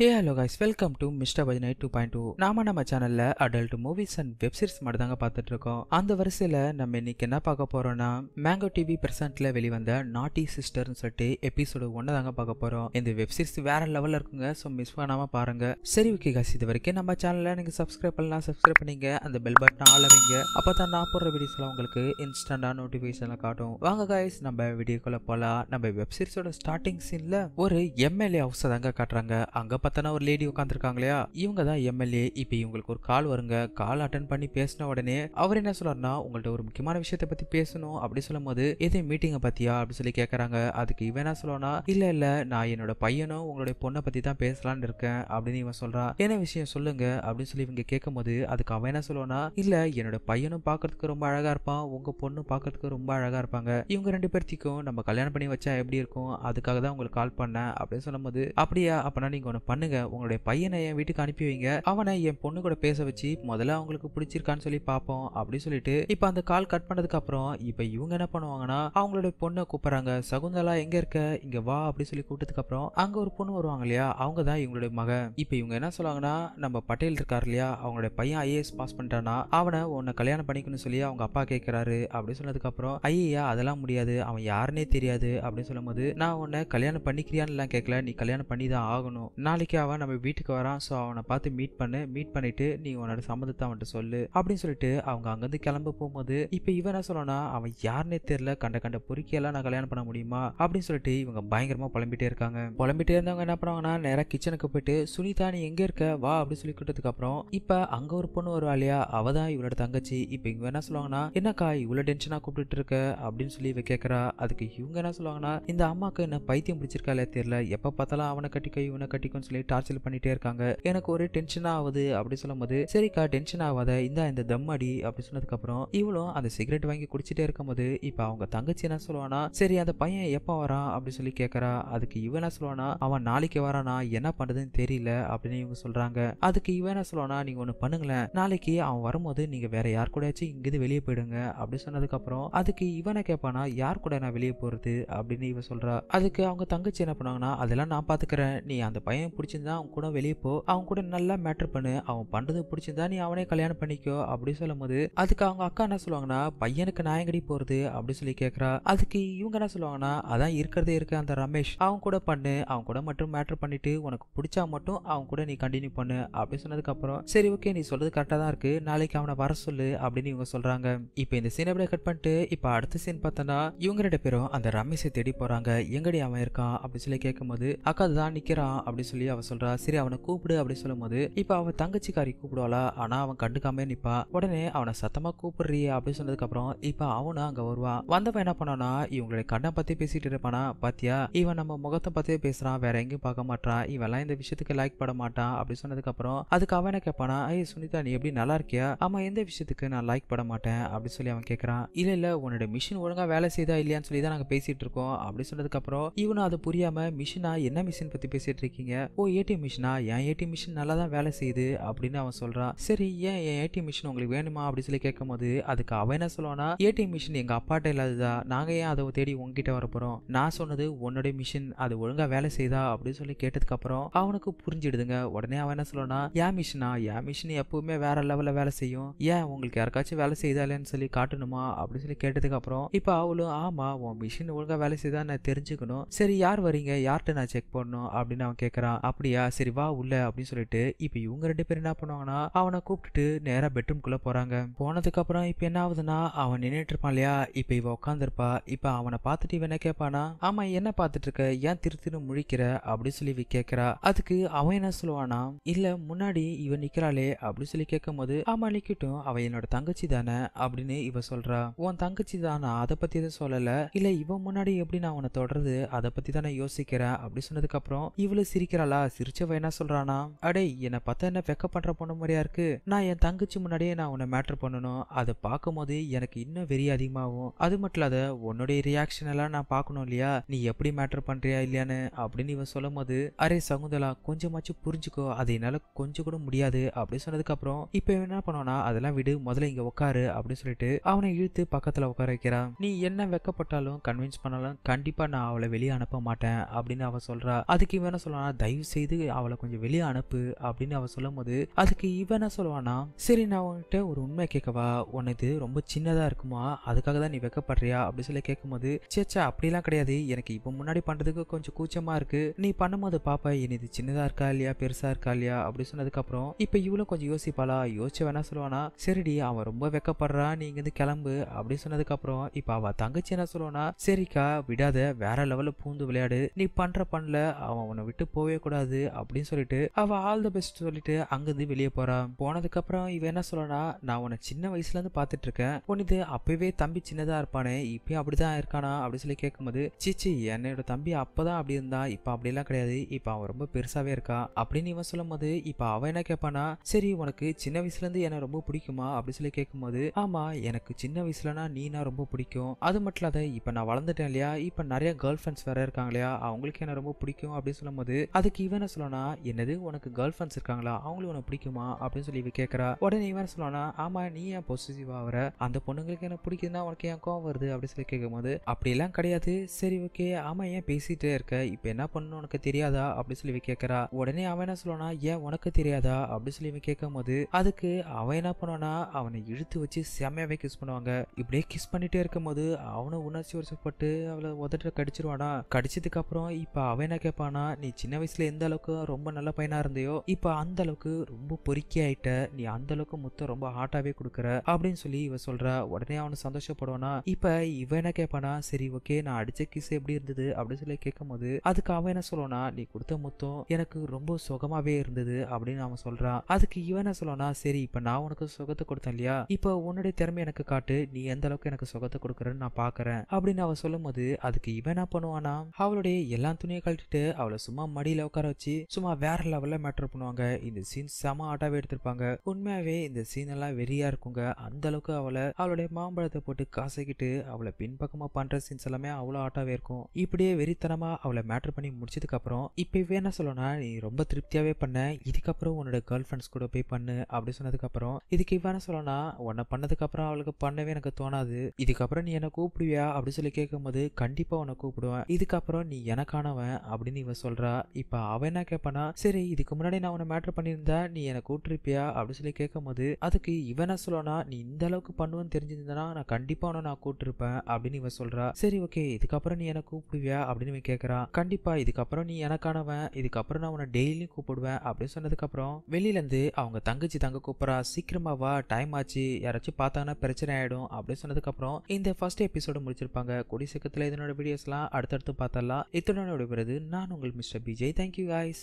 hey hello guys welcome to mister பஜனை two point two நாம நம்ம சேனல்ல adult movies and web series மட்டும் தாங்க பார்த்துட்டு இருக்கோம் அந்த வரிசையில நம்ம இன்னைக்கு என்ன பார்க்க போறோம்னா மேங்கோ டிவி பிரசன்ட்ல வெளிவந்த நாட்டி சிஸ்டர்னு சொல்லிட்டு எபிசோடு ஒன்னு தாங்க பார்க்க போறோம் இந்த வெப் சீரிஸ் வேற லெவல்ல இருக்குங்க ஸோ மிஸ் பண்ணாம பாருங்க சரி ஓகே கைஸ் இது வரைக்கும் நம்ம சேனல்ல நீங்க சப்ஸ்கிரைப் பண்ணலாம் சப்ஸ்கிரைப் பண்ணீங்க அந்த பெல் பட்டன் ஆள் வைங்க அப்போ தான் நான் போடுற வீடியோஸ் உங்களுக்கு இன்ஸ்டண்டா நோட்டிபிகேஷன்ல காட்டும் வாங்க கைஸ் நம்ம வீடியோக்குள்ள போலாம் நம்ம வெப் சீரிஸோட ஸ்டார்டிங் சீன்ல ஒரு எம்எல்ஏ ஹவுஸை தாங்க காட்டுறாங்க அங்க பார்த்தனா ஒரு லேடி உட்காந்துருக்காங்க இல்லையா இவங்க தான் எம்எல்ஏ இப்போ இவங்களுக்கு ஒரு கால் வருங்க கால் அட்டன் பண்ணி பேசின உடனே அவர் என்ன சொல்றாருன்னா உங்கள்ட்ட ஒரு முக்கியமான விஷயத்தை பத்தி பேசணும் அப்படி சொல்லும் போது எதே மீட்டிங்கை பத்தியா அப்படின்னு சொல்லி கேட்கறாங்க அதுக்கு இவன் என்ன சொல்லணும்னா இல்ல இல்ல நான் என்னோட பையனும் உங்களுடைய பொண்ணை பத்தி தான் பேசலான்னு இருக்கேன் அப்படின்னு இவன் சொல்றான் என்ன விஷயம் சொல்லுங்க அப்படின்னு சொல்லி இவங்க கேட்கும் போது அதுக்கு அவன் என்ன சொல்லுவானா இல்ல என்னோட பையனும் பாக்குறதுக்கு ரொம்ப அழகா இருப்பான் உங்க பொண்ணு பாக்குறதுக்கு ரொம்ப அழகா இருப்பாங்க இவங்க ரெண்டு பேர்த்திக்கும் நம்ம கல்யாணம் பண்ணி வச்சா எப்படி இருக்கும் அதுக்காக தான் உங்களுக்கு கால் பண்ணேன் அப்படின்னு சொல்லும்போது அப்படியா அப்படின்னா நீங்க ஒன்று பண்ணுங்க உங்களுடைய பையனை என் வீட்டுக்கு அனுப்பி வைங்க அவனை என் பொண்ணு கூட பேச வச்சு முதல்ல அவங்களுக்கு பிடிச்சிருக்கான்னு சொல்லி பார்ப்போம் அப்படின்னு சொல்லிட்டு இப்போ அந்த கால் கட் பண்ணதுக்கு அப்புறம் இப்போ இவங்க என்ன பண்ணுவாங்கன்னா அவங்களுடைய பொண்ணை கூப்பிடுறாங்க சகுந்தலா எங்க இருக்க இங்க வா அப்படின்னு சொல்லி கூப்பிட்டதுக்கு அப்புறம் அங்க ஒரு பொண்ணு வருவாங்க இல்லையா அவங்க தான் இவங்களுடைய மகன் இப்போ இவங்க என்ன சொல்லுவாங்கன்னா நம்ம பட்டேல் இருக்கார் இல்லையா அவங்களுடைய பையன் ஐஏஎஸ் பாஸ் பண்ணிட்டானா அவனை உன்னை கல்யாணம் பண்ணிக்கணும் சொல்லி அவங்க அப்பா கேட்கிறாரு அப்படின்னு சொன்னதுக்கு அப்புறம் ஐயா அதெல்லாம் முடியாது அவன் யாருன்னே தெரியாது அப்படின்னு சொல்லும்போது நான் உன்னை கல்யாணம் பண்ணிக்கிறியான்லாம் கேட்கல நீ கல்யாணம் பண்ணி தான் ஆகணும் நாளைக்கு இன்னைக்கு அவன் நம்ம வீட்டுக்கு வரான் ஸோ அவனை பார்த்து மீட் பண்ணு மீட் பண்ணிட்டு நீ உன்னோட சம்மந்தத்தை அவன்கிட்ட சொல்லு அப்படின்னு சொல்லிட்டு அவங்க அங்கேருந்து கிளம்ப போகும்போது இப்போ இவன் என்ன சொல்லனா அவன் யாருன்னே தெரியல கண்ட கண்ட பொறுக்கியெல்லாம் நான் கல்யாணம் பண்ண முடியுமா அப்படின்னு சொல்லிட்டு இவங்க பயங்கரமாக புலம்பிட்டே இருக்காங்க புலம்பிட்டே இருந்தவங்க என்ன பண்ணுவாங்கன்னா நேராக கிச்சனுக்கு போயிட்டு சுனிதா நீ எங்கே இருக்க வா அப்படின்னு சொல்லி கூட்டதுக்கு அப்புறம் இப்போ அங்கே ஒரு பொண்ணு வருவா இல்லையா அவ தான் இவளோட தங்கச்சி இப்போ இவங்க என்ன சொல்லுவாங்கன்னா என்னக்கா இவ்வளோ டென்ஷனாக கூப்பிட்டு இருக்க அப்படின்னு சொல்லி இவ கேட்குறா அதுக்கு இவங்க என்ன சொல்லுவாங்கன்னா இந்த அம்மாவுக்கு என்ன பைத்தியம் பிடிச்சிருக்கா இல்லையா தெரியல எப்போ பார்த்தாலும் அவனை கட்டிக்க இவனை கட்டிக்கும்னு சொல்லி பேசிக்கலி டார்ச்சர் பண்ணிட்டே இருக்காங்க எனக்கு ஒரு டென்ஷன் ஆகுது அப்படின்னு சொல்லும் போது சரிக்கா டென்ஷன் ஆகாத இந்தா இந்த தம் அடி அப்படின்னு சொன்னதுக்கப்புறம் இவளும் அந்த சிகரெட் வாங்கி குடிச்சிட்டே போது இப்போ அவங்க தங்கச்சி என்ன சொல்லுவானா சரி அந்த பையன் எப்போ வரான் அப்படின்னு சொல்லி கேட்கறா அதுக்கு இவன் என்ன சொல்லுவானா அவன் நாளைக்கு வரானா என்ன பண்றதுன்னு தெரியல அப்படின்னு இவங்க சொல்றாங்க அதுக்கு இவன் என்ன சொல்லுவானா நீங்க ஒன்று பண்ணுங்களேன் நாளைக்கு அவன் வரும்போது நீங்க வேற யார் கூடயாச்சும் இங்கிருந்து வெளியே போயிடுங்க அப்படின்னு சொன்னதுக்கப்புறம் அதுக்கு இவனை கேட்பானா யார் கூட நான் வெளியே போறது அப்படின்னு இவன் சொல்றா அதுக்கு அவங்க தங்கச்சி என்ன பண்ணுவாங்கன்னா அதெல்லாம் நான் பாத்துக்கிறேன் நீ அந்த பையன் பிடிச்சிருந்தா அவன் கூட வெளியே போ அவன் கூட நல்லா மேட்ரு பண்ணு அவன் பண்றது பிடிச்சிருந்தா நீ அவனே கல்யாணம் பண்ணிக்கோ அப்படின்னு சொல்லும் போது அதுக்கு அவங்க அக்கா என்ன சொல்லுவாங்கன்னா பையனுக்கு நாயங்கடி போறது அப்படின்னு சொல்லி கேக்குறா அதுக்கு இவங்க என்ன சொல்லுவாங்கன்னா அதான் இருக்கிறதே இருக்கு அந்த ரமேஷ் அவன் கூட பண்ணு அவன் கூட மட்டும் மேட்ரு பண்ணிட்டு உனக்கு பிடிச்சா மட்டும் அவன் கூட நீ கண்டினியூ பண்ணு அப்படின்னு சொன்னதுக்கு அப்புறம் சரி ஓகே நீ சொல்றது கரெக்டா தான் இருக்கு நாளைக்கு அவனை வர சொல்லு அப்படின்னு இவங்க சொல்றாங்க இப்ப இந்த சீன் அப்படியே கட் பண்ணிட்டு இப்ப அடுத்த சீன் பார்த்தோம்னா இவங்க ரெண்டு பேரும் அந்த ரமேஷை தேடி போறாங்க எங்கடி அவன் இருக்கான் அப்படின்னு சொல்லி கேட்கும்போது அக்கா அதுதான் நிக்கிறான் அப்படின்னு சொல்லி சொல்லி அவ சொல்றா சரி அவனை கூப்பிடு அப்படின்னு சொல்லும் போது இப்ப அவ தங்கச்சிக்காரி கூப்பிடுவாளா ஆனா அவன் கண்டுக்காமே நிப்பா உடனே அவனை சத்தமா கூப்பிடுறி அப்படின்னு சொன்னதுக்கு அப்புறம் இப்ப அவனும் அங்க வருவான் வந்தவன் என்ன பண்ணானா இவங்களுடைய கண்ணை பத்தி பேசிட்டு இருப்பானா பாத்தியா இவன் நம்ம முகத்தை பத்தி பேசுறான் வேற எங்கேயும் பார்க்க மாட்டான் இவெல்லாம் இந்த விஷயத்துக்கு லைக் பட மாட்டான் அப்படின்னு சொன்னதுக்கு அப்புறம் அதுக்கு அவனை கேட்பானா ஐய சுனிதா நீ எப்படி நல்லா இருக்கியா ஆமா எந்த விஷயத்துக்கு நான் லைக் பட மாட்டேன் அப்படின்னு சொல்லி அவன் கேட்கறான் இல்ல இல்ல உன்னோட மிஷின் ஒழுங்கா வேலை செய்தா இல்லையான்னு சொல்லி தான் நாங்க பேசிட்டு இருக்கோம் அப்படின்னு சொன்னதுக்கு அப்புறம் இவனும் அது புரியாம மிஷினா என்ன மிஷின் பத்தி பேசிட்டு இருக்கீங்க ஓ ஏடிஎம் மிஷினா என் ஏடிஎம் மிஷின் நல்லா தான் வேலை செய்யுது அப்படின்னு அவன் சொல்கிறான் சரி ஏன் என் ஏடிஎம் மிஷின் உங்களுக்கு வேணுமா அப்படின்னு சொல்லி கேட்கும் போது அதுக்கு அவன் என்ன சொல்லுவானா ஏடிஎம் மிஷின் எங்கள் அப்பாட்ட இல்லாததா நாங்கள் ஏன் அதை தேடி உங்ககிட்ட வரப்போகிறோம் நான் சொன்னது உன்னுடைய மிஷின் அது ஒழுங்காக வேலை செய்தா அப்படின்னு சொல்லி கேட்டதுக்கப்புறம் அவனுக்கு புரிஞ்சிடுதுங்க உடனே அவன் என்ன சொல்லுவானா என் மிஷினா என் மிஷின் எப்பவுமே வேற லெவலில் வேலை செய்யும் ஏன் உங்களுக்கு யாருக்காச்சும் வேலை செய்தாலேன்னு சொல்லி காட்டணுமா அப்படின்னு சொல்லி கேட்டதுக்கப்புறம் இப்போ அவளும் ஆமாம் உன் மிஷின் ஒழுங்காக வேலை செய்தா நான் தெரிஞ்சுக்கணும் சரி யார் வரீங்க யார்கிட்ட நான் செக் பண்ணணும் அப்படின்னு அவன் கேட்குறான் அப்படியா சரி வா உள்ள அப்படின்னு சொல்லிட்டு இப்போ இவங்க ரெண்டு பேரும் என்ன பண்ணுவாங்கன்னா அவனை கூப்பிட்டுட்டு நேராக பெட்ரூம்குள்ளே போகிறாங்க போனதுக்கப்புறம் இப்போ என்ன ஆகுதுன்னா அவன் நின்றுட்டு இருப்பான் இல்லையா இப்போ இவ உட்காந்துருப்பா இப்போ அவனை பார்த்துட்டு இவன் என்ன கேட்பானா ஆமாம் என்ன பார்த்துட்டு இருக்க ஏன் திரு திரு முழிக்கிற அப்படின்னு சொல்லி இவ கேட்குறா அதுக்கு அவன் என்ன சொல்லுவானா இல்லை முன்னாடி இவன் நிற்கிறாளே அப்படின்னு சொல்லி கேட்கும் போது ஆமாம் நிற்கட்டும் அவன் என்னோட தங்கச்சி தானே அப்படின்னு இவ சொல்கிறா உன் தங்கச்சி நான் அதை பற்றி எதுவும் சொல்லலை இல்லை இவன் முன்னாடி எப்படி நான் அவனை தொடர்றது அதை பற்றி தான் நான் யோசிக்கிறேன் அப்படின்னு சொன்னதுக்கப்புறம் இவ்வளோ சிரிக்கிறாளா பார்த்தா சிரிச்சவ என்ன சொல்றானா அடே என்னை பார்த்தா என்ன வெக்க பண்ற பொண்ணு மாதிரியா இருக்கு நான் என் தங்கச்சி முன்னாடியே நான் உன மேட்ரு பண்ணணும் அதை பார்க்கும்போது எனக்கு இன்னும் வெறி அதிகமாகும் அது மட்டும் இல்லாத உன்னுடைய ரியாக்ஷன் எல்லாம் நான் பார்க்கணும் இல்லையா நீ எப்படி மேட்டர் பண்றியா இல்லையான்னு அப்படின்னு இவன் சொல்லும் போது அரே சகுந்தலா கொஞ்சமாச்சும் புரிஞ்சுக்கோ அது என்னால கொஞ்சம் கூட முடியாது அப்படின்னு சொன்னதுக்கு அப்புறம் இப்ப என்ன பண்ணுவானா அதெல்லாம் விடு முதல்ல இங்க உட்காரு அப்படின்னு சொல்லிட்டு அவனை இழுத்து பக்கத்துல உட்கார வைக்கிறான் நீ என்ன வெக்கப்பட்டாலும் கன்வின்ஸ் பண்ணாலும் கண்டிப்பா நான் அவளை வெளியே அனுப்ப மாட்டேன் அப்படின்னு அவன் சொல்றா அதுக்கு இவன் என்ன சொல்லுவானா தயவு செய்து அவளை கொஞ்சம் வெளியே அனுப்பு அப்படின்னு அவள் சொல்லும் போது அதுக்கு இவன் என்ன சொல்லுவானா சரி நான் உன்கிட்ட ஒரு உண்மை கேட்கவா உனது ரொம்ப சின்னதாக இருக்குமா அதுக்காக தான் நீ வெக்கப்படுறியா அப்படின்னு சொல்லி கேட்கும்போது சேச்சா அப்படிலாம் கிடையாது எனக்கு இப்போ முன்னாடி பண்ணுறதுக்கு கொஞ்சம் கூச்சமாக இருக்கு நீ பண்ணும்போது பாப்பா இனி இது சின்னதாக இருக்கா இல்லையா பெருசாக இருக்கா இல்லையா அப்படின்னு சொன்னதுக்கப்புறம் இப்போ இவளும் கொஞ்சம் யோசிப்பாளா யோசிச்சு வேணா சொல்லுவானா சரிடி அவன் ரொம்ப வெக்கப்படுறா நீ இங்கேருந்து கிளம்பு அப்படின்னு சொன்னதுக்கப்புறம் இப்போ அவள் தங்கச்சி என்ன சொல்லுவானா சரிக்கா விடாத வேற லெவலில் பூந்து விளையாடு நீ பண்ணுற பண்ணல அவன் உன்னை விட்டு போவே கூட கூடாது அப்படின்னு சொல்லிட்டு அவ ஆல் த பெஸ்ட் சொல்லிட்டு அங்கிருந்து வெளியே போறான் போனதுக்கு அப்புறம் இவன் என்ன சொல்லனா நான் உன்னை சின்ன வயசுல இருந்து பாத்துட்டு இருக்கேன் உனது அப்பவே தம்பி சின்னதா இருப்பானே இப்பயும் அப்படிதான் இருக்கானா அப்படின்னு சொல்லி கேட்கும்போது சீச்சி என்னோட தம்பி அப்பதான் அப்படி இருந்தா இப்ப அப்படிலாம் கிடையாது இப்ப அவன் ரொம்ப பெருசாவே இருக்கா அப்படின்னு இவன் சொல்லும் போது இப்ப அவன் என்ன கேட்பானா சரி உனக்கு சின்ன வயசுல இருந்து என்ன ரொம்ப பிடிக்குமா அப்படின்னு சொல்லி கேட்கும்போது ஆமா எனக்கு சின்ன வயசுலனா நீனா ரொம்ப பிடிக்கும் அது மட்டும் இல்லாத இப்ப நான் வளர்ந்துட்டேன் இல்லையா இப்ப நிறைய கேர்ள் ஃபிரெண்ட்ஸ் வேற இருக்காங்க இல்லையா அவங்களுக்கு என்ன ரொம்ப பிடிக்கும் அப்படின்னு சொல்லும் போது அதுக்கு இவனை சொல்லனா என்னது உனக்கு கேர்ள் ஃப்ரெண்ட்ஸ் இருக்காங்களா அவங்களும் உனக்கு பிடிக்குமா அப்படின்னு சொல்லி இவ கேட்கறா உடனே இவன் சொல்லனா ஆமா நீ ஏன் பாசிட்டிவ் ஆகிற அந்த பொண்ணுங்களுக்கு என்ன பிடிக்குதுன்னா உனக்கு ஏன் கோவம் வருது அப்படின்னு சொல்லி கேட்கும்போது அப்படியெல்லாம் கிடையாது சரி ஓகே ஆமா ஏன் பேசிட்டே இருக்க இப்போ என்ன பண்ணணும் உனக்கு தெரியாதா அப்படின்னு சொல்லி கேட்கறா உடனே அவன் என்ன சொல்லனா ஏன் உனக்கு தெரியாதா அப்படின்னு சொல்லி இவன் கேட்கும் போது அதுக்கு அவன் என்ன பண்ணுவானா அவனை இழுத்து வச்சு செம்மையாவே கிஸ் பண்ணுவாங்க இப்படியே கிஸ் பண்ணிட்டே இருக்கும்போது அவனை உணர்ச்சி உரிச்சப்பட்டு அவளை உதட்ட கடிச்சிருவானா கடிச்சதுக்கு அப்புறம் இப்போ அவன் என்ன கேட்பானா நீ சின்ன வயசுல எந்த அளவுக்கு ரொம்ப நல்ல பையனா இருந்தையோ இப்போ அந்த அளவுக்கு ரொம்ப பொறுக்கி ஆயிட்ட நீ அந்த அளவுக்கு முத்த ரொம்ப ஹாட்டாவே கொடுக்குற அப்படின்னு சொல்லி இவ சொல்ற உடனே அவனு சந்தோஷப்படுவானா இப்ப இவன் என்ன கேட்பானா சரி ஓகே நான் அடிச்ச கிஸ் எப்படி இருந்தது அப்படின்னு சொல்லி கேட்கும் போது அதுக்கு அவன் என்ன சொல்லுவானா நீ கொடுத்த முத்தம் எனக்கு ரொம்ப சுகமாவே இருந்தது அப்படின்னு அவன் சொல்றான் அதுக்கு இவன் என்ன சொல்லுவானா சரி இப்ப நான் உனக்கு சுகத்தை கொடுத்தேன் இல்லையா இப்போ உன்னுடைய திறமை எனக்கு காட்டு நீ எந்த அளவுக்கு எனக்கு சுகத்தை கொடுக்குறன்னு நான் பாக்குறேன் அப்படின்னு அவன் சொல்லும் போது அதுக்கு இவன் என்ன பண்ணுவானா அவளுடைய எல்லா துணியை கழட்டிட்டு அவளை சும்மா மடியில உட்கார வச்சு சும்மா வேற லெவல்ல மேட்டர் பண்ணுவாங்க இந்த சீன் செம ஆட்டாவே எடுத்திருப்பாங்க உண்மையாவே இந்த சீன் எல்லாம் வெறியா இருக்குங்க அந்த அளவுக்கு அவளை அவளுடைய மாம்பழத்தை போட்டு காசைக்கிட்டு அவளை பின்பக்கமா பண்ற சீன்ஸ் எல்லாமே அவ்வளோ ஆட்டாவே இருக்கும் இப்படியே வெறித்தனமா அவளை மேட்டர் பண்ணி முடிச்சதுக்கு அப்புறம் இப்பவே என்ன சொல்லணும் நீ ரொம்ப திருப்தியாவே பண்ண இதுக்கப்புறம் உன்னோட கேர்ள் ஃப்ரெண்ட்ஸ் கூட போய் பண்ணு அப்படின்னு சொன்னதுக்கு அப்புறம் இதுக்கு இவ என்ன சொல்லணும்னா உன்னை பண்ணதுக்கு அப்புறம் அவளுக்கு பண்ணவே எனக்கு தோணாது இதுக்கப்புறம் நீ என்ன கூப்பிடுவியா அப்படின்னு சொல்லி கேட்கும்போது கண்டிப்பா உன்னை கூப்பிடுவேன் இதுக்கப்புறம் நீ எனக்கானவன் அப்படின்னு இவன் சொல்றா இப்ப அவன் என்ன கேட்பானா சரி இதுக்கு முன்னாடி நான் உன்னை மேட்ரு பண்ணியிருந்தேன் நீ என்னை கூட்டிருப்பியா அப்படின்னு சொல்லி கேட்கும்போது போது அதுக்கு இவனை சொல்லனா நீ இந்த அளவுக்கு பண்ணுவேன்னு தெரிஞ்சிருந்தனா நான் கண்டிப்பா உன நான் கூட்டிருப்பேன் அப்படின்னு இவன் சொல்றா சரி ஓகே இதுக்கப்புறம் நீ என்ன கூப்பிடுவியா அப்படின்னு இவன் கேட்கறான் கண்டிப்பா இதுக்கப்புறம் நீ எனக்கானவன் இதுக்கப்புறம் நான் உன்னை டெய்லியும் கூப்பிடுவேன் அப்படின்னு சொன்னதுக்கு அப்புறம் வெளியில இருந்து அவங்க தங்கச்சி தங்க கூப்பிடறா சீக்கிரமா வா டைம் ஆச்சு யாராச்சும் பார்த்தாங்கன்னா பிரச்சனை ஆயிடும் அப்படின்னு சொன்னதுக்கு அப்புறம் இந்த ஃபர்ஸ்ட் எபிசோடு முடிச்சிருப்பாங்க கொடி சீக்கிரத்தில் இதனோட வீடியோஸ்லாம் அடுத்தடுத்து பார்த்தலாம் இத்தனோட விடுவது நான் உங்கள் mister Bijay thank you thank you guys